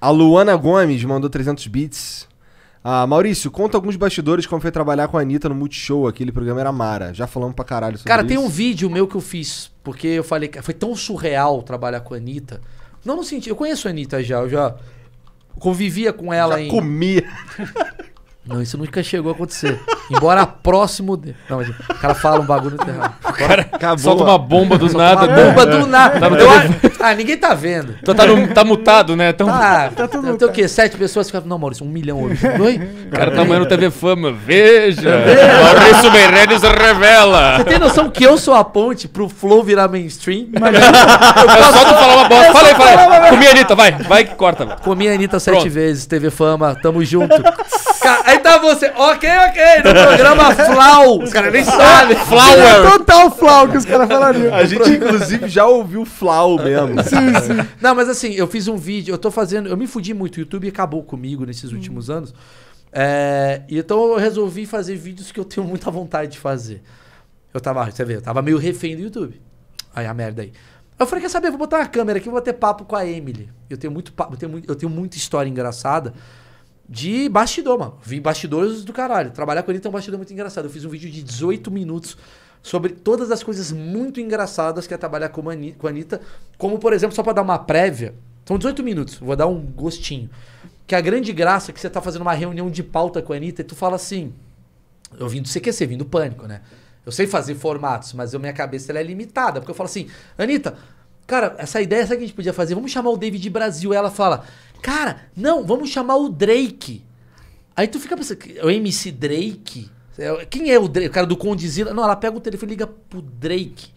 A Luana Gomes mandou 300 bits. Ah, Maurício, conta alguns bastidores como foi trabalhar com a Anitta no Multishow, aquele programa era Mara. Já falamos pra caralho sobre Cara, isso. tem um vídeo meu que eu fiz, porque eu falei que foi tão surreal trabalhar com a Anitta. Não não senti. eu conheço a Anitta já, eu já convivia com ela já em. Comia! Não, isso nunca chegou a acontecer. Embora próximo de... Não, mas o cara fala um bagulho tá Terra. O cara Acabou. solta uma bomba do nada. Uma bomba né? do é. nada. Tá eu, ah, ninguém tá vendo. Então tá, no, tá mutado, né? Tão, tá, tá, tá tudo Tem o quê? Sete pessoas ficavam... Não, Maurício, um milhão hoje. Oi? O cara tá amanhã no TV Fama. Veja! É Maurício Meirelles revela. Você tem noção que eu sou a ponte pro Flow virar mainstream? eu, eu é só tu falar uma bosta. Fala aí, fala aí. Comi a Anitta, vai. Vai que corta. Comi a Anitta sete Pronto. vezes, TV Fama. Tamo junto tá, aí tá você, ok, ok, no programa Flau. Os caras nem sabem. Flower. É total Flau que os caras falariam. A gente, inclusive, já ouviu Flau mesmo. Sim, sim. Não, mas assim, eu fiz um vídeo, eu tô fazendo, eu me fudi muito, o YouTube acabou comigo nesses últimos hum. anos. É, então eu resolvi fazer vídeos que eu tenho muita vontade de fazer. Eu tava, você vê, eu tava meio refém do YouTube. Aí a merda aí. Eu falei, quer saber, vou botar uma câmera aqui, vou bater papo com a Emily. Eu tenho muito, eu tenho muito, eu tenho muita história engraçada de bastidor, mano. Vi bastidores do caralho. Trabalhar com ele tem um bastidor muito engraçado. Eu fiz um vídeo de 18 minutos sobre todas as coisas muito engraçadas que é trabalhar com a Anitta. Como, por exemplo, só para dar uma prévia. São 18 minutos, vou dar um gostinho. Que a grande graça é que você tá fazendo uma reunião de pauta com a Anitta e tu fala assim. Eu vim do CQC, vim do pânico, né? Eu sei fazer formatos, mas eu, minha cabeça ela é limitada. Porque eu falo assim, Anitta, Cara, essa ideia, sabe o que a gente podia fazer? Vamos chamar o David Brasil. Aí ela fala, cara, não, vamos chamar o Drake. Aí tu fica pensando, o MC Drake? É, quem é o Drake? O cara do Condizila? Não, ela pega o telefone e liga pro Drake.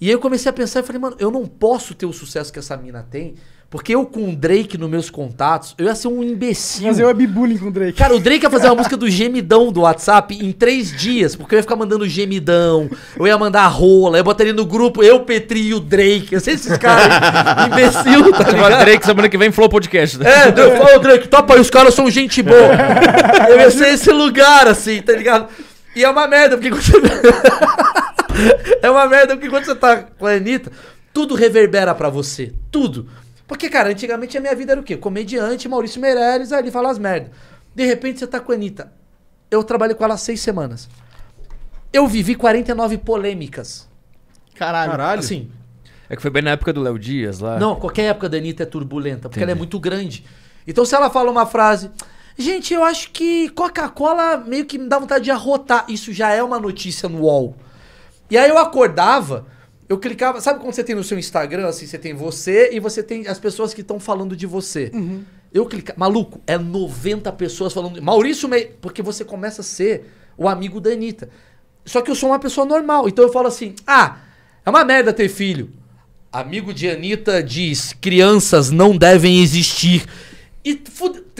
E aí eu comecei a pensar e falei, mano, eu não posso ter o sucesso que essa mina tem, porque eu com o Drake nos meus contatos, eu ia ser um imbecil. Fazer webbullying com o Drake. Cara, o Drake ia fazer uma música do gemidão do WhatsApp em três dias, porque eu ia ficar mandando gemidão, eu ia mandar rola, eu botaria no grupo eu, Petri e o Drake. Eu sei esses caras imbecil, tá ligado? Drake, semana que vem, Flow Podcast. Né? É, eu, ô Drake, topa aí, os caras são gente boa. Eu ia ser esse lugar, assim, tá ligado? E é uma merda, porque é uma merda porque quando você tá com a Anitta, tudo reverbera para você. Tudo. Porque, cara, antigamente a minha vida era o quê? Comediante, Maurício Meirelles, ele fala as merdas. De repente você tá com a Anitta. Eu trabalhei com ela seis semanas. Eu vivi 49 polêmicas. Caralho. Caralho. Assim. É que foi bem na época do Léo Dias lá. Não, qualquer época da Anitta é turbulenta, porque Entendi. ela é muito grande. Então se ela fala uma frase. Gente, eu acho que Coca-Cola meio que me dá vontade de arrotar. Isso já é uma notícia no UOL. E aí eu acordava, eu clicava. Sabe quando você tem no seu Instagram, assim, você tem você e você tem as pessoas que estão falando de você. Uhum. Eu clicava. Maluco, é 90 pessoas falando. Maurício Meire. Porque você começa a ser o amigo da Anitta. Só que eu sou uma pessoa normal. Então eu falo assim: ah, é uma merda ter filho. Amigo de Anitta diz: crianças não devem existir. E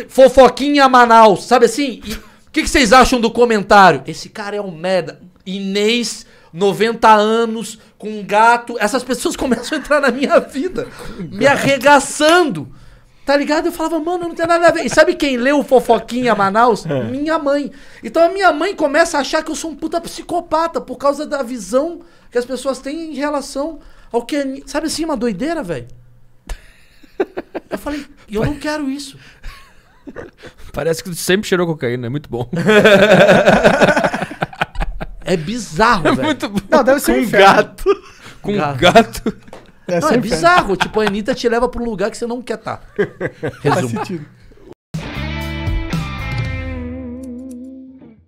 fofoquinha Manaus, sabe assim? O que, que vocês acham do comentário? Esse cara é um merda. Inês 90 anos, com um gato. Essas pessoas começam a entrar na minha vida, me arregaçando. Tá ligado? Eu falava, mano, eu não tenho nada a ver. E sabe quem leu o Fofoquinha Manaus? É. Minha mãe. Então a minha mãe começa a achar que eu sou um puta psicopata por causa da visão que as pessoas têm em relação ao que. É sabe assim, uma doideira, velho? Eu falei, eu não quero isso. Parece que tu sempre cheirou cocaína, é muito bom. É bizarro, é velho. Muito bom. Não, deve ser um gato. Com gato. gato. Não, é bizarro. Tipo, a Anitta te leva pra um lugar que você não quer estar. Tá. Faz sentido.